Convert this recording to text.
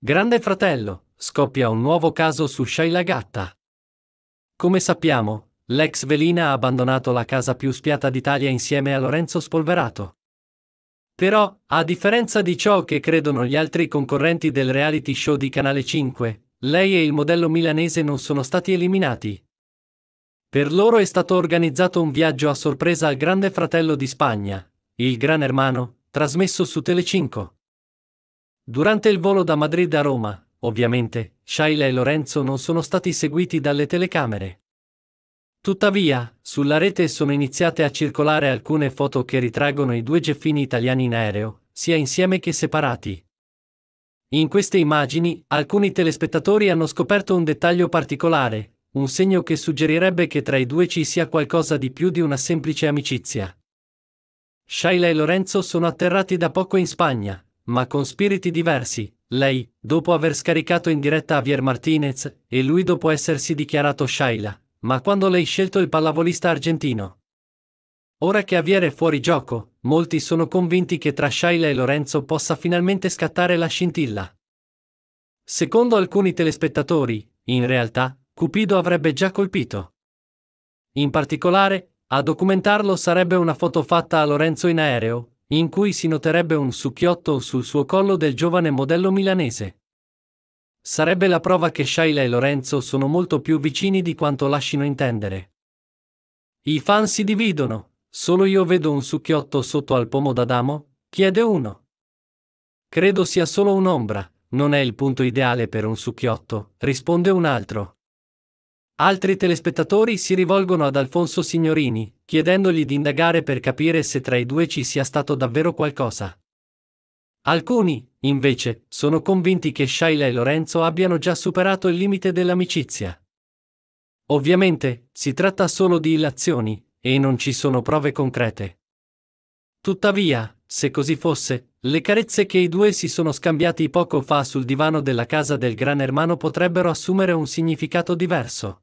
Grande fratello, scoppia un nuovo caso su Shaila Gatta. Come sappiamo, l'ex velina ha abbandonato la casa più spiata d'Italia insieme a Lorenzo Spolverato. Però, a differenza di ciò che credono gli altri concorrenti del reality show di Canale 5, lei e il modello milanese non sono stati eliminati. Per loro è stato organizzato un viaggio a sorpresa al Grande Fratello di Spagna, il Gran Hermano, trasmesso su Telecinco. Durante il volo da Madrid a Roma, ovviamente, Shaila e Lorenzo non sono stati seguiti dalle telecamere. Tuttavia, sulla rete sono iniziate a circolare alcune foto che ritraggono i due geffini italiani in aereo, sia insieme che separati. In queste immagini, alcuni telespettatori hanno scoperto un dettaglio particolare, un segno che suggerirebbe che tra i due ci sia qualcosa di più di una semplice amicizia. Shaila e Lorenzo sono atterrati da poco in Spagna, ma con spiriti diversi. Lei, dopo aver scaricato in diretta Javier Martinez, e lui dopo essersi dichiarato Shaila, ma quando lei scelto il pallavolista argentino. Ora che Javier è fuori gioco, molti sono convinti che tra Shaila e Lorenzo possa finalmente scattare la scintilla. Secondo alcuni telespettatori, in realtà, Cupido avrebbe già colpito. In particolare, a documentarlo sarebbe una foto fatta a Lorenzo in aereo, in cui si noterebbe un succhiotto sul suo collo del giovane modello milanese. Sarebbe la prova che Shaila e Lorenzo sono molto più vicini di quanto lasciano intendere. I fan si dividono, solo io vedo un succhiotto sotto al pomo d'Adamo, chiede uno. Credo sia solo un'ombra, non è il punto ideale per un succhiotto, risponde un altro. Altri telespettatori si rivolgono ad Alfonso Signorini, chiedendogli di indagare per capire se tra i due ci sia stato davvero qualcosa. Alcuni, invece, sono convinti che Shaila e Lorenzo abbiano già superato il limite dell'amicizia. Ovviamente, si tratta solo di illazioni, e non ci sono prove concrete. Tuttavia, se così fosse, le carezze che i due si sono scambiati poco fa sul divano della casa del Gran Ermano potrebbero assumere un significato diverso.